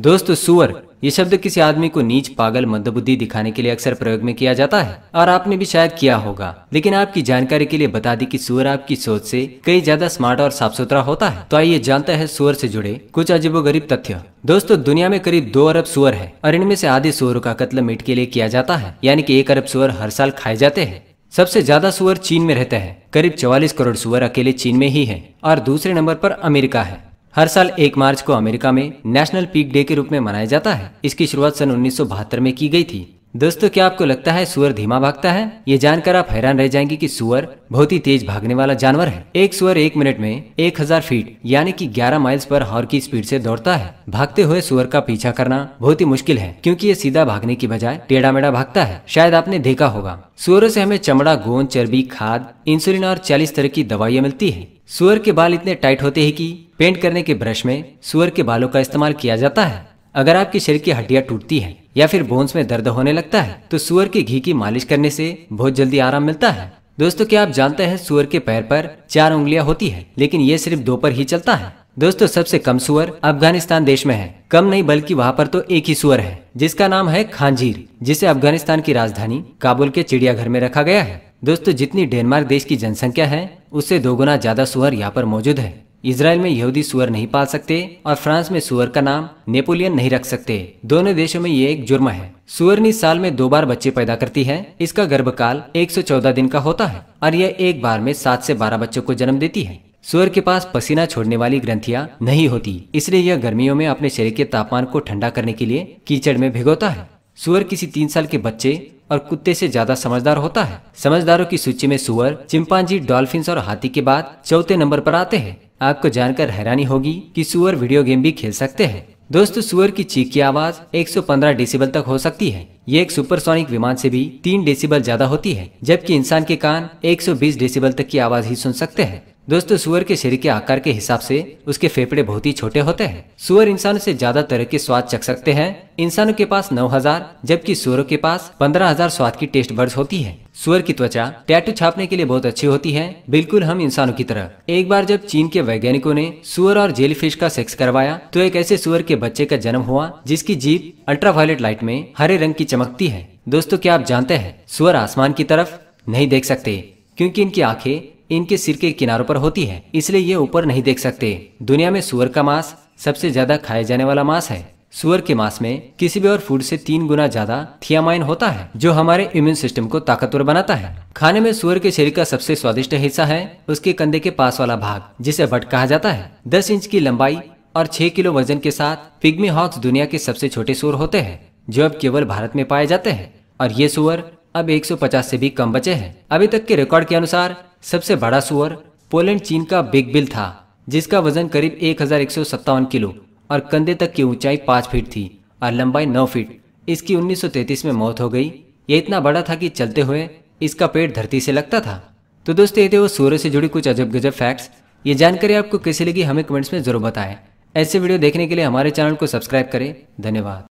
दोस्तों सुअर ये शब्द किसी आदमी को नीच पागल मंदबुद्धि दिखाने के लिए अक्सर प्रयोग में किया जाता है और आपने भी शायद किया होगा लेकिन आपकी जानकारी के लिए बता दी कि सुअर आपकी सोच से कई ज्यादा स्मार्ट और साफ सुथरा होता है तो आइए जानते हैं सुअर से जुड़े कुछ अजीबोगरीब तथ्य दोस्तों दुनिया में करीब दो अरब सुअर है और इनमें से आधे सुअरों का कत्ल मीट के लिए किया जाता है यानी कि एक अरब सुअर हर साल खाए जाते हैं सबसे ज्यादा सुअर चीन में रहते हैं करीब 44 करोड़ सुअर अकेले चीन में ही है और दूसरे नंबर पर अमेरिका है हर साल एक मार्च को अमेरिका में नेशनल पीक डे के रूप में मनाया जाता है इसकी शुरुआत सन उन्नीस में की गई थी दोस्तों क्या आपको लगता है सुअर धीमा भागता है ये जानकर आप हैरान रह जाएंगे कि सुअर बहुत ही तेज भागने वाला जानवर है एक सुअर एक मिनट में 1000 फीट यानी कि 11 माइल्स पर हॉर की स्पीड से दौड़ता है भागते हुए सुअर का पीछा करना बहुत ही मुश्किल है क्योंकि ये सीधा भागने की बजाय टेढ़ा मेढ़ा भागता है शायद आपने देखा होगा सुअरों से हमें चमड़ा गोंद चर्बी खाद इंसुलिन और चालीस तरह की दवाइयाँ मिलती है सुअर के बाल इतने टाइट होते हैं कि पेंट करने के ब्रश में सुअर के बालों का इस्तेमाल किया जाता है अगर आपके शरीर की हड्डियाँ टूटती हैं या फिर बोन्स में दर्द होने लगता है तो सुअर के घी की मालिश करने से बहुत जल्दी आराम मिलता है दोस्तों क्या आप जानते हैं सुअर के पैर पर चार उंगलियां होती है लेकिन ये सिर्फ दो पर ही चलता है दोस्तों सबसे कम सुअर अफगानिस्तान देश में है कम नहीं बल्कि वहाँ पर तो एक ही सुअर है जिसका नाम है खांजीर जिसे अफगानिस्तान की राजधानी काबुल के चिड़ियाघर में रखा गया है दोस्तों जितनी डेनमार्क देश की जनसंख्या है उससे दोगुना ज्यादा सुअर यहाँ पर मौजूद है इसराइल में यहूदी सुअर नहीं पाल सकते और फ्रांस में सुअर का नाम नेपोलियन नहीं रख सकते दोनों देशों में ये एक जुर्म है सुअरनी साल में दो बार बच्चे पैदा करती है इसका गर्भकाल 114 दिन का होता है और यह एक बार में सात से बारह बच्चों को जन्म देती है सुअर के पास पसीना छोड़ने वाली ग्रंथिया नहीं होती इसलिए यह गर्मियों में अपने शरीर के तापमान को ठंडा करने के लिए कीचड़ में भिगोता है सुअर किसी तीन साल के बच्चे और कुत्ते से ज्यादा समझदार होता है समझदारों की सूची में सुअर चिंपांजी डॉल्फिन और हाथी के बाद चौथे नंबर पर आते हैं आपको जानकर हैरानी होगी कि सुअर वीडियो गेम भी खेल सकते हैं दोस्तों सुअर की चीख की आवाज 115 डेसिबल तक हो सकती है ये एक सुपरसोनिक विमान से भी 3 डेसिबल ज्यादा होती है जबकि इंसान के कान 120 डेसिबल तक की आवाज ही सुन सकते हैं दोस्तों सुअर के शरीर के आकार के हिसाब से उसके फेफड़े बहुत ही छोटे होते हैं सुअर इंसान से ज्यादा तरह के स्वाद चख सकते हैं इंसानों के पास 9000 जबकि सुअरों के पास 15000 स्वाद की टेस्ट बर्ड्स होती है सुअर की त्वचा टैटू छापने के लिए बहुत अच्छी होती है बिल्कुल हम इंसानों की तरह एक बार जब चीन के वैज्ञानिकों ने सुअर और जेलीफिश का सेक्स करवाया तो एक ऐसे सुअर के बच्चे का जन्म हुआ जिसकी जीप अल्ट्रावायलेट लाइट में हरे रंग की चमकती है दोस्तों क्या आप जानते हैं सुअर आसमान की तरफ नहीं देख सकते क्योंकि इनकी आंखें इनके सिर के किनारों पर होती है इसलिए ये ऊपर नहीं देख सकते दुनिया में सुअर का मांस सबसे ज्यादा खाए जाने वाला मांस है सुअर के मांस में किसी भी और फूड से तीन गुना ज्यादा थियामाइन होता है जो हमारे इम्यून सिस्टम को ताकतवर बनाता है खाने में सुअर के शरीर का सबसे स्वादिष्ट हिस्सा है उसके कंधे के पास वाला भाग जिसे बट कहा जाता है दस इंच की लंबाई और छह किलो वजन के साथ पिग्मी हॉक्स दुनिया के सबसे छोटे सुअर होते हैं जो अब केवल भारत में पाए जाते हैं और ये सुअर अब 150 से भी कम बचे हैं अभी तक के रिकॉर्ड के अनुसार सबसे बड़ा सुअर पोलैंड चीन का बिग बिल था जिसका वजन करीब एक किलो और कंधे तक की ऊंचाई पाँच फीट थी और लंबाई नौ फीट इसकी 1933 में मौत हो गई ये इतना बड़ा था कि चलते हुए इसका पेट धरती से लगता था तो दोस्तों ये थे वो सूर्य से जुड़ी कुछ अजब गजब फैक्ट्स ये जानकारी आपको कैसी लगी हमें कमेंट्स में जरूर बताएं ऐसे वीडियो देखने के लिए हमारे चैनल को सब्सक्राइब करें धन्यवाद